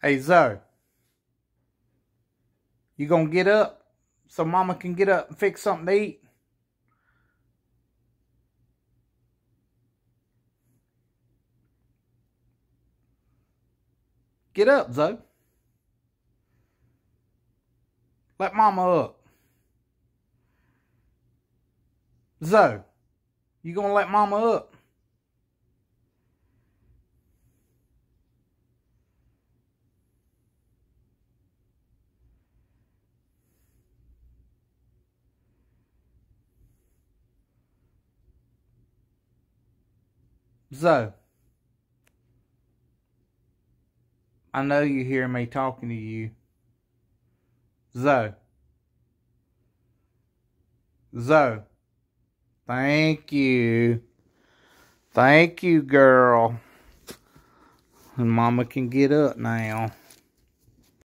Hey, Zoe. You gonna get up so mama can get up and fix something to eat? Get up, Zoe. Let mama up. Zoe, you gonna let mama up? So, I know you hear me talking to you. Zoe, Zoe, Thank you. Thank you, girl. And Mama can get up now.